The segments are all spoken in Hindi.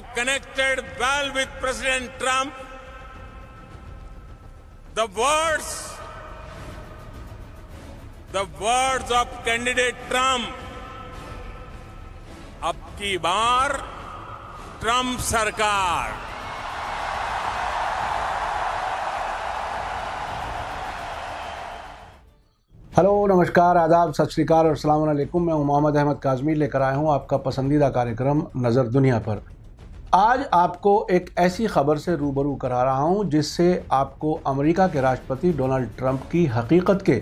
have connected well with President Trump. The words, the words of candidate Trump. अब की बार ट्रंप सरकार हेलो नमस्कार आदाब सत श्रीकाल और सलाम अलैकुम मैं मोहम्मद अहमद काजमी लेकर आया हूं आपका पसंदीदा कार्यक्रम नज़र दुनिया पर आज आपको एक ऐसी खबर से रूबरू करा रहा हूं जिससे आपको अमेरिका के राष्ट्रपति डोनाल्ड ट्रंप की हकीकत के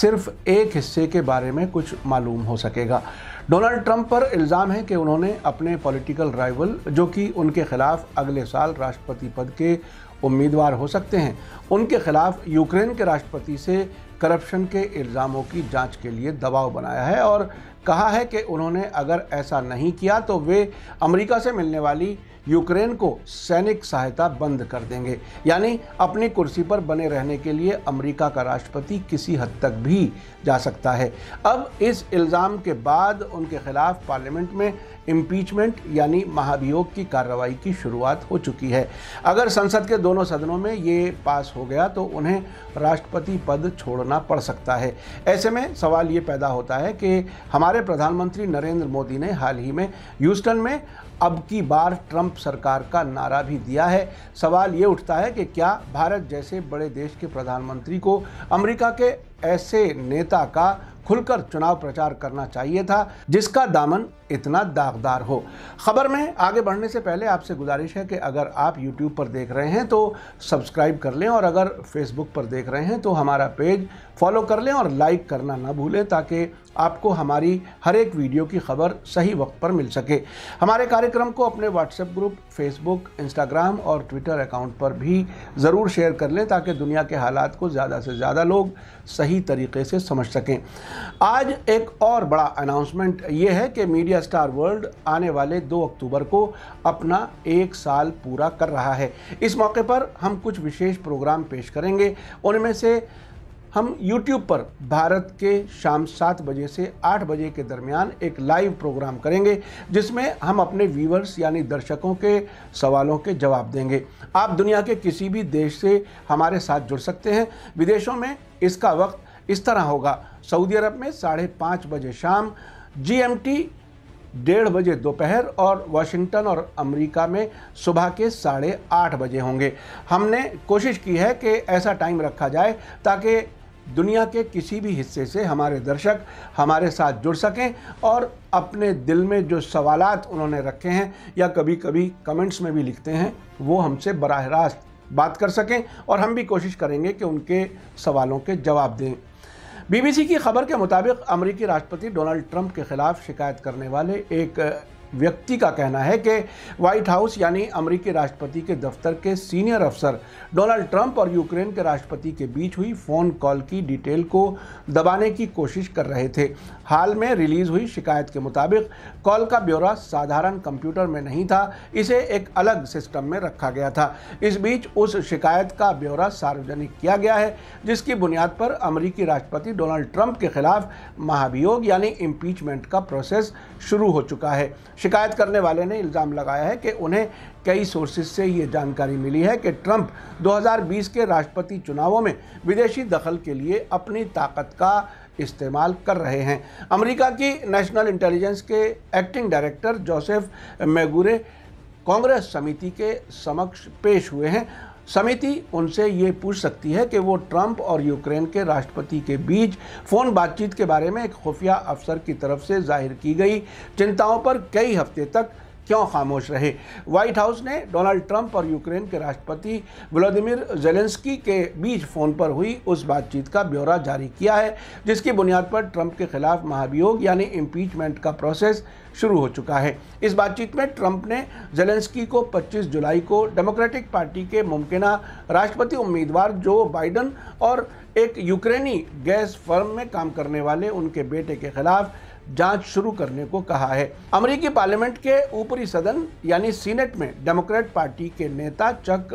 सिर्फ एक हिस्से के बारे में कुछ मालूम हो सकेगा डोनाल्ड ट्रंप पर इल्ज़ाम है कि उन्होंने अपने पॉलिटिकल राइवल जो कि उनके खिलाफ अगले साल राष्ट्रपति पद के उम्मीदवार हो सकते हैं उनके खिलाफ यूक्रेन के राष्ट्रपति से करप्शन के इल्ज़ामों की जांच के लिए दबाव बनाया है और कहा है कि उन्होंने अगर ऐसा नहीं किया तो वे अमेरिका से मिलने वाली यूक्रेन को सैनिक सहायता बंद कर देंगे यानी अपनी कुर्सी पर बने रहने के लिए अमेरिका का राष्ट्रपति किसी हद तक भी जा सकता है अब इस इल्ज़ाम के बाद उनके खिलाफ पार्लियामेंट में इम्पीचमेंट यानी महाभियोग की कार्रवाई की शुरुआत हो चुकी है अगर संसद के दोनों सदनों में ये पास हो गया तो उन्हें राष्ट्रपति पद छोड़ना पड़ सकता है ऐसे में सवाल ये पैदा होता है कि हमारे प्रधानमंत्री नरेंद्र मोदी ने हाल ही में ह्यूस्टन में अब की बार ट्रंप सरकार का नारा भी दिया है सवाल ये उठता है कि क्या भारत जैसे बड़े देश के प्रधानमंत्री को अमेरिका के ऐसे नेता का खुलकर चुनाव प्रचार करना चाहिए था जिसका दामन इतना दागदार हो खबर में आगे बढ़ने से पहले आपसे गुजारिश है कि अगर आप यूट्यूब पर देख रहे हैं तो सब्सक्राइब कर लें और अगर फेसबुक पर देख रहे हैं तो हमारा पेज फॉलो कर लें और लाइक करना ना भूलें ताकि आपको हमारी हर एक वीडियो की खबर सही वक्त पर मिल सके हमारे कार्यक्रम को अपने व्हाट्सएप ग्रुप फेसबुक इंस्टाग्राम और ट्विटर अकाउंट पर भी ज़रूर शेयर कर लें ताकि दुनिया के हालात को ज़्यादा से ज़्यादा लोग सही तरीके से समझ सकें आज एक और बड़ा अनाउंसमेंट ये है कि मीडिया स्टार वर्ल्ड आने वाले दो अक्टूबर को अपना एक साल पूरा कर रहा है इस मौके पर हम कुछ विशेष प्रोग्राम पेश करेंगे उनमें से हम YouTube पर भारत के शाम सात बजे से आठ बजे के दरमियान एक लाइव प्रोग्राम करेंगे जिसमें हम अपने व्यूवर्स यानी दर्शकों के सवालों के जवाब देंगे आप दुनिया के किसी भी देश से हमारे साथ जुड़ सकते हैं विदेशों में इसका वक्त इस तरह होगा सऊदी अरब में साढ़े पाँच बजे शाम जी एम टी डेढ़ बजे दोपहर और वाशिंगटन और अमेरिका में सुबह के साढ़े आठ बजे होंगे हमने कोशिश की है कि ऐसा टाइम रखा जाए ताकि दुनिया के किसी भी हिस्से से हमारे दर्शक हमारे साथ जुड़ सकें और अपने दिल में जो सवालात उन्होंने रखे हैं या कभी कभी कमेंट्स में भी लिखते हैं वो हमसे बरह रास्त बात कर सकें और हम भी कोशिश करेंगे कि उनके सवालों के जवाब दें बीबीसी की खबर के मुताबिक अमरीकी राष्ट्रपति डोनाल्ड ट्रंप के खिलाफ शिकायत करने वाले एक व्यक्ति का कहना है कि व्हाइट हाउस यानी अमेरिकी राष्ट्रपति के दफ्तर के सीनियर अफसर डोनाल्ड ट्रंप और यूक्रेन के राष्ट्रपति के बीच हुई फ़ोन कॉल की डिटेल को दबाने की कोशिश कर रहे थे हाल में रिलीज़ हुई शिकायत के मुताबिक कॉल का ब्यौरा साधारण कंप्यूटर में नहीं था इसे एक अलग सिस्टम में रखा गया था इस बीच उस शिकायत का ब्यौरा सार्वजनिक किया गया है जिसकी बुनियाद पर अमरीकी राष्ट्रपति डोनाल्ड ट्रंप के खिलाफ महाभियोग यानी इम्पीचमेंट का प्रोसेस शुरू हो चुका है शिकायत करने वाले ने इल्ज़ाम लगाया है कि उन्हें कई सोर्सेज से ये जानकारी मिली है कि ट्रंप 2020 के राष्ट्रपति चुनावों में विदेशी दखल के लिए अपनी ताकत का इस्तेमाल कर रहे हैं अमेरिका की नेशनल इंटेलिजेंस के acting director Joseph Maguire Congress समिति के समक्ष पेश हुए हैं समिति उनसे ये पूछ सकती है कि वो ट्रंप और यूक्रेन के राष्ट्रपति के बीच फ़ोन बातचीत के बारे में एक खुफिया अफसर की तरफ से जाहिर की गई चिंताओं पर कई हफ्ते तक क्यों खामोश रहे व्हाइट हाउस ने डोनाल्ड ट्रंप और यूक्रेन के राष्ट्रपति व्लादिमिर जेलेंस्की के बीच फ़ोन पर हुई उस बातचीत का ब्यौरा जारी किया है जिसकी बुनियाद पर ट्रंप के खिलाफ महाभियोग यानी इम्पीचमेंट का प्रोसेस शुरू हो चुका है इस बातचीत में ट्रंप ने जेलेंस्की को 25 जुलाई को डेमोक्रेटिक पार्टी के मुमकिन राष्ट्रपति उम्मीदवार जो बाइडन और एक यूक्रेनी गैस फर्म में काम करने वाले उनके बेटे के खिलाफ जांच शुरू करने को कहा है अमेरिकी पार्लियामेंट के ऊपरी सदन यानी सीनेट में डेमोक्रेट पार्टी के नेता चक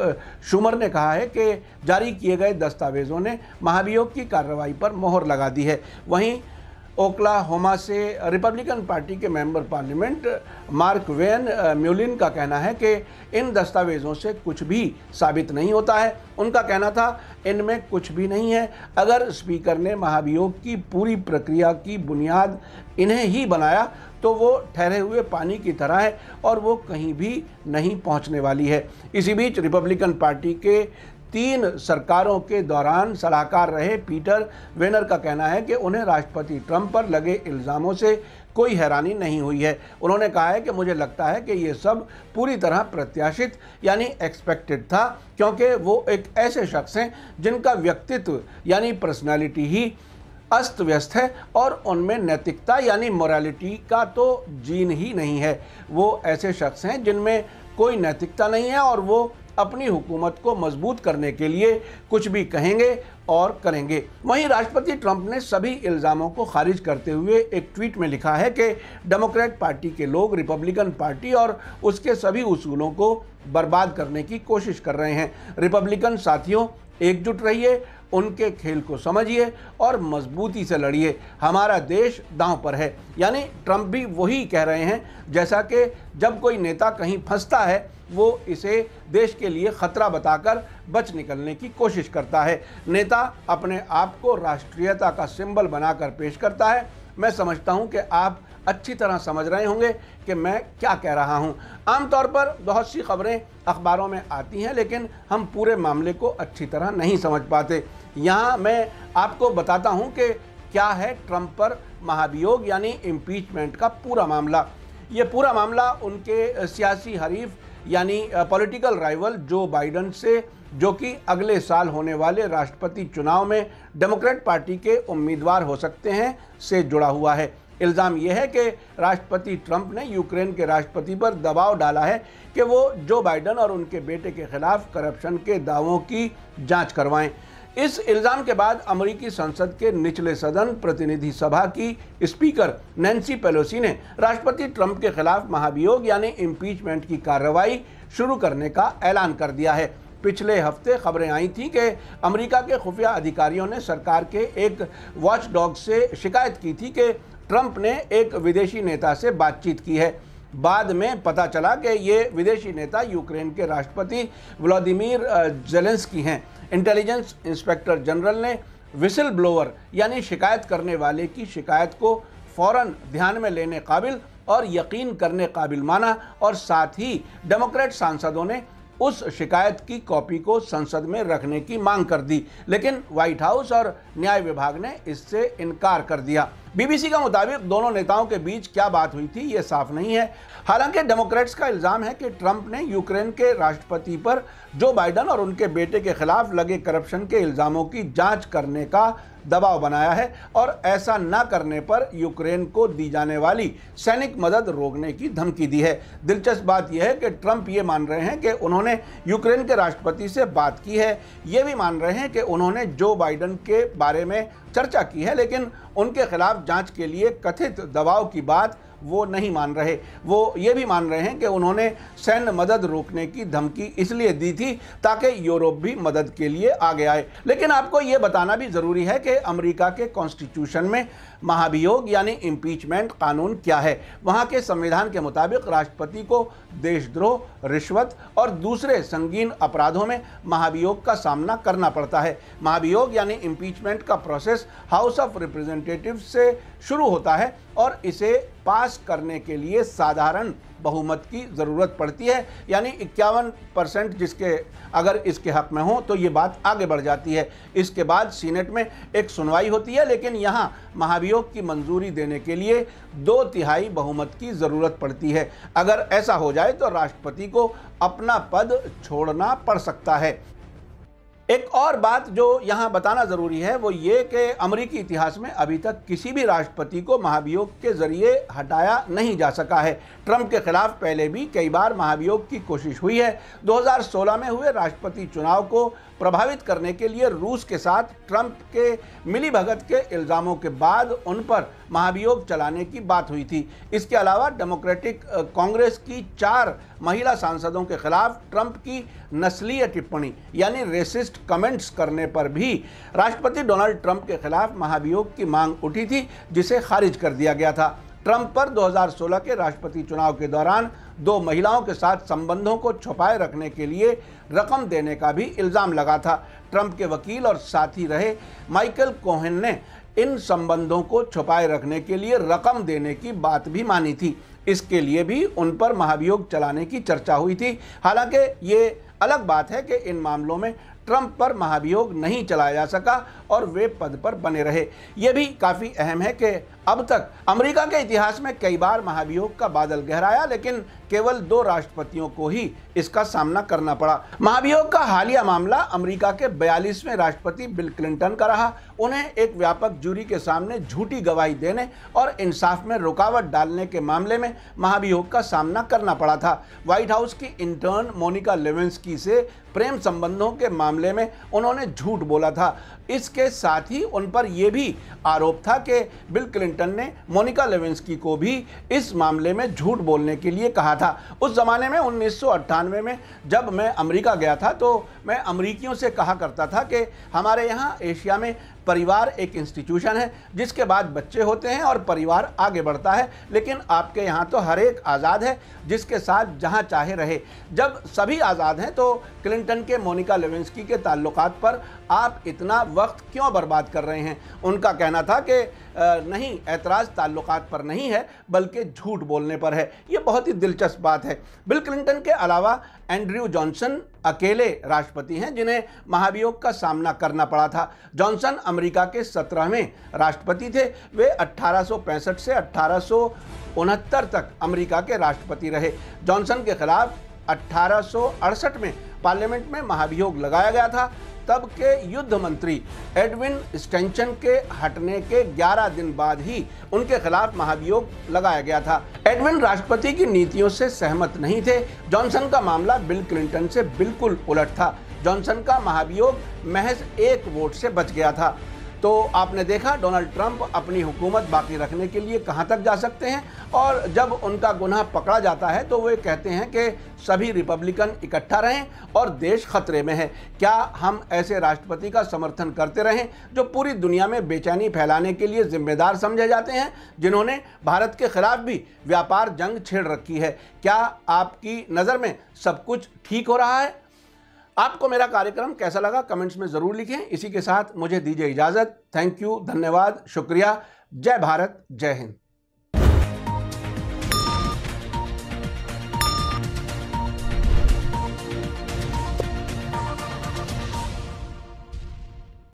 शुमर ने कहा है कि जारी किए गए दस्तावेजों ने महाभियोग की कार्रवाई पर मोहर लगा दी है वहीं ओक्लाहोमा से रिपब्लिकन पार्टी के member parliament Mark Wayne Mullin का कहना है कि इन दस्तावेज़ों से कुछ भी साबित नहीं होता है उनका कहना था इनमें कुछ भी नहीं है अगर स्पीकर ने महाभियोग की पूरी प्रक्रिया की बुनियाद इन्हें ही बनाया तो वो ठहरे हुए पानी की तरह है और वो कहीं भी नहीं पहुंचने वाली है इसी बीच रिपब्लिकन पार्टी के तीन सरकारों के दौरान सलाहकार रहे पीटर वेनर का कहना है कि उन्हें राष्ट्रपति ट्रंप पर लगे इल्ज़ामों से कोई हैरानी नहीं हुई है उन्होंने कहा है कि मुझे लगता है कि ये सब पूरी तरह प्रत्याशित यानी एक्सपेक्टेड था क्योंकि वो एक ऐसे शख्स हैं जिनका व्यक्तित्व यानी पर्सनैलिटी ही अस्त व्यस्त है और उनमें नैतिकता यानी मोरालिटी का तो जीन ही नहीं है वो ऐसे शख्स हैं जिनमें कोई नैतिकता नहीं है और वो अपनी हुकूमत को मजबूत करने के लिए कुछ भी कहेंगे और करेंगे वहीं राष्ट्रपति ट्रंप ने सभी इल्ज़ामों को खारिज करते हुए एक ट्वीट में लिखा है कि डेमोक्रेट पार्टी के लोग रिपब्लिकन पार्टी और उसके सभी उसूलों को बर्बाद करने की कोशिश कर रहे हैं रिपब्लिकन साथियों एकजुट रहिए उनके खेल को समझिए और मजबूती से लड़िए हमारा देश दांव पर है यानी ट्रंप भी वही कह रहे हैं जैसा कि जब कोई नेता कहीं फंसता है वो इसे देश के लिए खतरा बताकर बच निकलने की कोशिश करता है नेता अपने आप को राष्ट्रीयता का सिंबल बनाकर पेश करता है मैं समझता हूं कि आप अच्छी तरह समझ रहे होंगे कि मैं क्या कह रहा हूँ आमतौर पर बहुत सी खबरें अखबारों में आती हैं लेकिन हम पूरे मामले को अच्छी तरह नहीं समझ पाते यहाँ मैं आपको बताता हूँ कि क्या है ट्रंप पर महाभियोग यानी इम्पीचमेंट का पूरा मामला ये पूरा मामला उनके सियासी हरीफ यानी पॉलिटिकल राइवल जो बाइडन से जो कि अगले साल होने वाले राष्ट्रपति चुनाव में डेमोक्रेट पार्टी के उम्मीदवार हो सकते हैं से जुड़ा हुआ है इल्ज़ाम यह है कि राष्ट्रपति ट्रंप ने यूक्रेन के राष्ट्रपति पर दबाव डाला है कि वो जो बाइडन और उनके बेटे के खिलाफ करप्शन के दावों की जांच करवाएं इस इल्ज़ाम के बाद अमेरिकी संसद के निचले सदन प्रतिनिधि सभा की स्पीकर नैन्सी पेलोसी ने राष्ट्रपति ट्रंप के खिलाफ महाभियोग यानी इम्पीचमेंट की कार्रवाई शुरू करने का ऐलान कर दिया है पिछले हफ्ते खबरें आई थी कि अमेरिका के खुफिया अधिकारियों ने सरकार के एक वॉच डॉग से शिकायत की थी कि ट्रंप ने एक विदेशी नेता से बातचीत की है बाद में पता चला कि ये विदेशी नेता यूक्रेन के राष्ट्रपति व्लादिमीर जेलेंस्की हैं इंटेलिजेंस इंस्पेक्टर जनरल ने विसल ब्लोअर यानी शिकायत करने वाले की शिकायत को फ़ौर ध्यान में लेने काबिल और यकीन करने काबिल माना और साथ ही डेमोक्रेट सांसदों ने उस शिकायत की कॉपी को संसद में रखने की मांग कर दी लेकिन व्हाइट हाउस और न्याय विभाग ने इससे इनकार कर दिया बीबीसी के मुताबिक दोनों नेताओं के बीच क्या बात हुई थी ये साफ नहीं है हालांकि डेमोक्रेट्स का इल्ज़ाम है कि ट्रंप ने यूक्रेन के राष्ट्रपति पर जो बाइडन और उनके बेटे के खिलाफ लगे करप्शन के इल्ज़ामों की जांच करने का दबाव बनाया है और ऐसा न करने पर यूक्रेन को दी जाने वाली सैनिक मदद रोकने की धमकी दी है दिलचस्प बात यह है कि ट्रंप ये मान रहे हैं कि उन्होंने यूक्रेन के राष्ट्रपति से बात की है ये भी मान रहे हैं कि उन्होंने जो बाइडन के बारे में चर्चा की है लेकिन उनके खिलाफ जांच के लिए कथित दबाव की बात वो नहीं मान रहे वो ये भी मान रहे हैं कि उन्होंने सैन्य मदद रोकने की धमकी इसलिए दी थी ताकि यूरोप भी मदद के लिए आगे आए लेकिन आपको ये बताना भी ज़रूरी है कि अमेरिका के कॉन्स्टिट्यूशन में महाभियोग यानी इम्पीचमेंट कानून क्या है वहाँ के संविधान के मुताबिक राष्ट्रपति को देशद्रोह रिश्वत और दूसरे संगीन अपराधों में महाभियोग का सामना करना पड़ता है महाभियोग यानी इम्पीचमेंट का प्रोसेस हाउस ऑफ रिप्रेजेंटेटिव से शुरू होता है और इसे पास करने के लिए साधारण बहुमत की ज़रूरत पड़ती है यानी इक्यावन परसेंट जिसके अगर इसके हक में हो तो ये बात आगे बढ़ जाती है इसके बाद सीनेट में एक सुनवाई होती है लेकिन यहाँ महाभियोग की मंजूरी देने के लिए दो तिहाई बहुमत की ज़रूरत पड़ती है अगर ऐसा हो जाए तो राष्ट्रपति को अपना पद छोड़ना पड़ सकता है एक और बात जो यहाँ बताना ज़रूरी है वो ये कि अमरीकी इतिहास में अभी तक किसी भी राष्ट्रपति को महाभियोग के ज़रिए हटाया नहीं जा सका है ट्रंप के खिलाफ पहले भी कई बार महाभियोग की कोशिश हुई है 2016 में हुए राष्ट्रपति चुनाव को प्रभावित करने के लिए रूस के साथ ट्रंप के मिलीभगत के इल्ज़ामों के बाद उन पर महाभियोग चलाने की बात हुई थी इसके अलावा डेमोक्रेटिक कांग्रेस की चार महिला सांसदों के खिलाफ ट्रंप की नस्लीय टिप्पणी यानी रेसिस्ट कमेंट्स करने पर भी राष्ट्रपति डोनाल्ड ट्रंप के खिलाफ महाभियोग की मांग उठी थी जिसे खारिज कर दिया गया था ट्रंप पर 2016 के राष्ट्रपति चुनाव के दौरान दो महिलाओं के साथ संबंधों को छुपाए रखने के लिए रकम देने का भी इल्ज़ाम लगा था ट्रंप के वकील और साथी रहे माइकल कोहन ने इन संबंधों को छुपाए रखने के लिए रकम देने की बात भी मानी थी इसके लिए भी उन पर महाभियोग चलाने की चर्चा हुई थी हालांकि ये अलग बात है कि इन मामलों में ट्रंप पर महाभियोग नहीं चलाया जा सका और वे पद पर बने रहे ये भी काफ़ी अहम है कि अब तक अमेरिका के इतिहास में कई बार महाभियोग का बादल गहराया लेकिन केवल दो राष्ट्रपतियों को ही इसका सामना करना पड़ा महाभियोग का हालिया मामला अमेरिका के 42वें राष्ट्रपति बिल क्लिंटन का रहा उन्हें एक व्यापक जूरी के सामने झूठी गवाही देने और इंसाफ में रुकावट डालने के मामले में महाभियोग का सामना करना पड़ा था व्हाइट हाउस की इंटर्न मोनिका लेवेंसकी से प्रेम संबंधों के मामले में उन्होंने झूठ बोला था इसके के साथ ही उन पर यह भी आरोप था कि बिल क्लिंटन ने मोनिका लेवेंसकी को भी इस मामले में झूठ बोलने के लिए कहा था उस ज़माने में उन्नीस में जब मैं अमेरिका गया था तो मैं अमरीकियों से कहा करता था कि हमारे यहाँ एशिया में परिवार एक इंस्टीट्यूशन है जिसके बाद बच्चे होते हैं और परिवार आगे बढ़ता है लेकिन आपके यहाँ तो हर एक आज़ाद है जिसके साथ जहाँ चाहे रहे जब सभी आज़ाद हैं तो क्लिंटन के मोनिका लेवेंसकी के ताल्लुक पर आप इतना वक्त क्यों बर्बाद कर रहे हैं उनका कहना था कि नहीं एतराज़ ताल्लुक पर नहीं है बल्कि झूठ बोलने पर है ये बहुत ही दिलचस्प बात है बिल क्लिंटन के अलावा एंड्रयू जॉनसन अकेले राष्ट्रपति हैं जिन्हें महाभियोग का सामना करना पड़ा था जॉनसन अमेरिका के सत्रहवें राष्ट्रपति थे वे 1865 से अट्ठारह तक अमेरिका के राष्ट्रपति रहे जॉनसन के खिलाफ अट्ठारह में पार्लियामेंट में महाभियोग लगाया गया था तब के युद्ध मंत्री एडविन स्टेंशन के हटने के 11 दिन बाद ही उनके खिलाफ महाभियोग लगाया गया था एडविन राष्ट्रपति की नीतियों से सहमत नहीं थे जॉनसन का मामला बिल क्लिंटन से बिल्कुल उलट था जॉनसन का महाभियोग महज एक वोट से बच गया था तो आपने देखा डोनाल्ड ट्रंप अपनी हुकूमत बाकी रखने के लिए कहाँ तक जा सकते हैं और जब उनका गुनाह पकड़ा जाता है तो वे कहते हैं कि सभी रिपब्लिकन इकट्ठा रहें और देश खतरे में है क्या हम ऐसे राष्ट्रपति का समर्थन करते रहें जो पूरी दुनिया में बेचैनी फैलाने के लिए जिम्मेदार समझे जाते हैं जिन्होंने भारत के खिलाफ भी व्यापार जंग छेड़ रखी है क्या आपकी नज़र में सब कुछ ठीक हो रहा है आपको मेरा कार्यक्रम कैसा लगा कमेंट्स में ज़रूर लिखें इसी के साथ मुझे दीजिए इजाज़त थैंक यू धन्यवाद शुक्रिया जय भारत जय हिंद